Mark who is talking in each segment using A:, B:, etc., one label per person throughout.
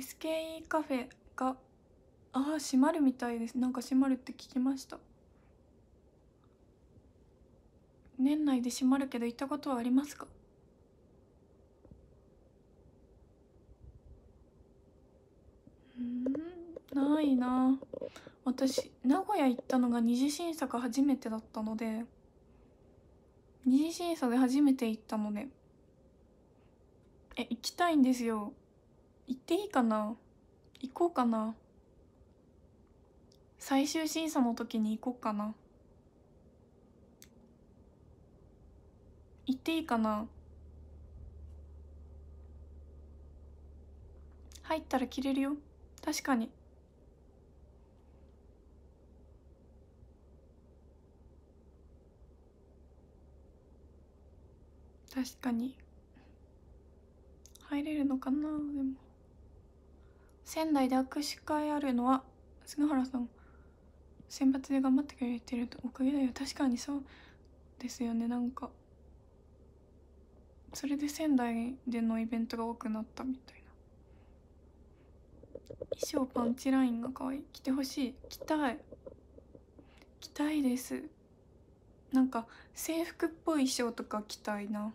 A: SKE カフェがああ閉まるみたいですなんか閉まるって聞きました年内で閉まるけど行ったことはありますかうんないな私名古屋行ったのが二次審査が初めてだったので二次審査で初めて行ったのでえ行きたいんですよ行っていいかな行こうかな最終審査の時に行こうかな行っていいかな入ったら着れるよ確かに確かに入れるのかなでも仙台で握手会あるのは菅原さん選抜で頑張ってくれてるおかげだよ確かにそうですよねなんかそれで仙台でのイベントが多くなったみたいな衣装パンチラインが可愛い着てほしい着たい着たいですなんか制服っぽい衣装とか着たいな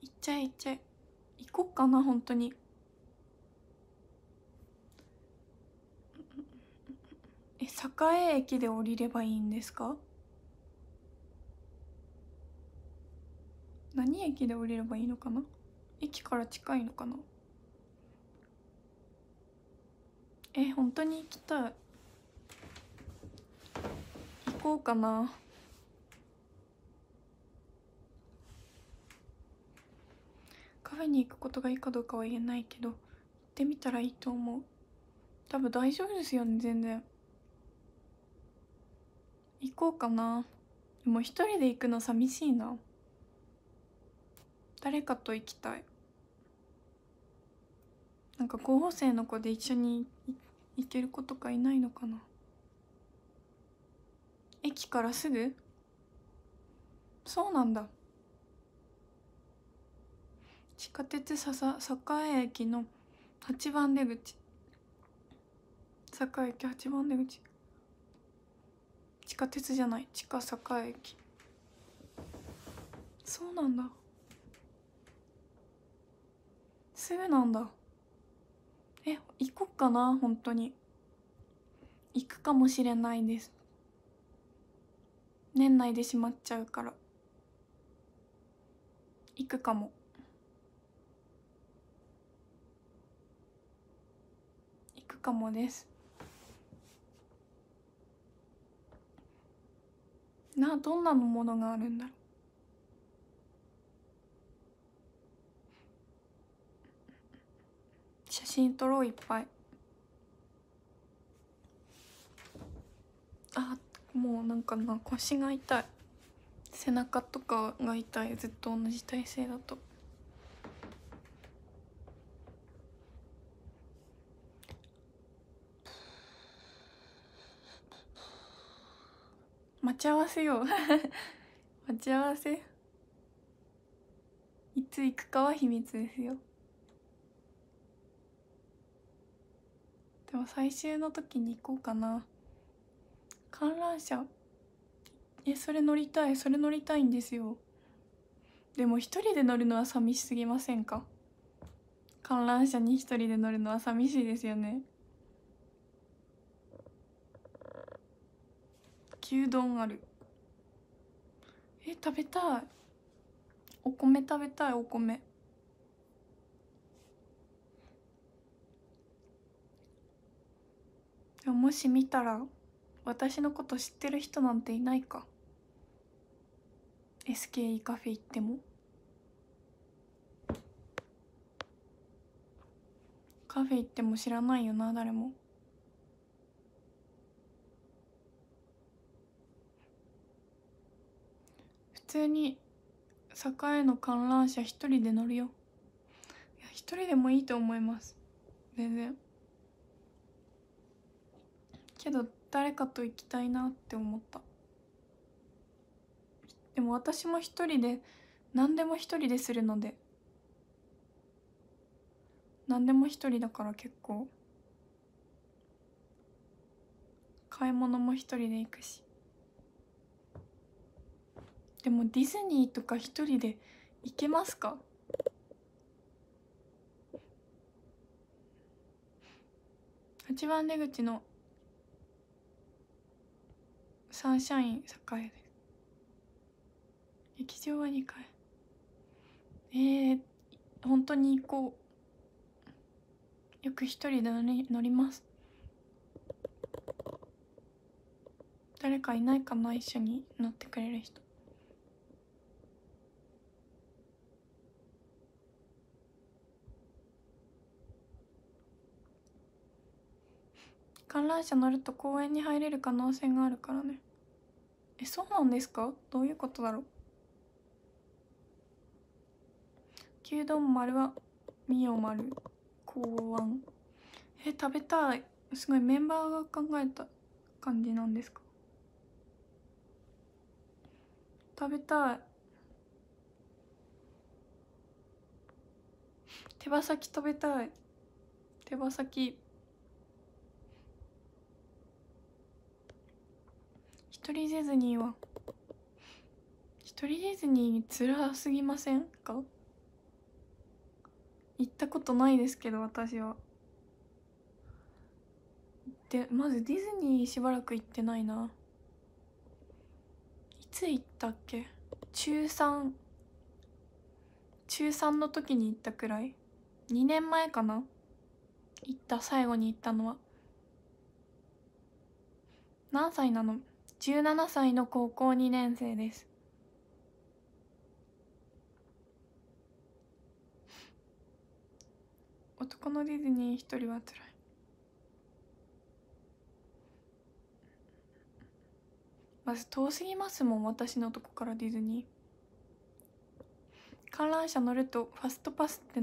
A: 行っちゃい行っちゃい行こっかな本当にえ栄駅で降りればいいんですか何駅で降りればいいのかな駅から近いのかなえ本当に行きたい行こうかなフェに行くことがいいかどうかは言えないけど行ってみたらいいと思う多分大丈夫ですよね全然行こうかなでも一人で行くの寂しいな誰かと行きたいなんか候補生の子で一緒に行ける子とかいないのかな駅からすぐそうなんだ地下鉄さ栄駅の8番出口栄駅8番出口地下鉄じゃない地下栄駅そうなんだすぐなんだえ行こっかな本当に行くかもしれないです年内で閉まっちゃうから行くかも。かもですなどんなものがあるんだろう写真撮ろういっぱいあもうなんかな腰が痛い背中とかが痛いずっと同じ体勢だと。待ち合わせよう 待ち合わせいつ行くかは秘密ですよでも最終の時に行こうかな観覧車えそれ乗りたいそれ乗りたいんですよでも一人で乗るのは寂しすぎませんか観覧車に一人で乗るのは寂しいですよね牛丼あるえ食べたいお米食べたいお米もし見たら私のこと知ってる人なんていないか SKE カフェ行ってもカフェ行っても知らないよな誰も。通に栄の観覧車一人で乗るよ一人でもいいと思います全然けど誰かと行きたいなって思ったでも私も一人で何でも一人でするので何でも一人だから結構買い物も一人で行くしでもディズニーとか一人で行けますか8番出口のサンシャイン栄です劇場は2階えー、本当に行こうよく一人で乗り乗ります誰かいないかな一緒に乗ってくれる人観覧車乗ると公園に入れる可能性があるからねえそうなんですかどういうことだろう牛丼丸はみよ丸考案え食べたいすごいメンバーが考えた感じなんですか食べたい手羽先食べたい手羽先一人ディズニーは一人ディズニー辛すぎませんか行ったことないですけど私はでまずディズニーしばらく行ってないないつ行ったっけ中3中3の時に行ったくらい2年前かな行った最後に行ったのは何歳なの17歳の高校2年生です男のディズニー一人はつらいまず遠すぎますもん私のとこからディズニー観覧車乗るとファストパスって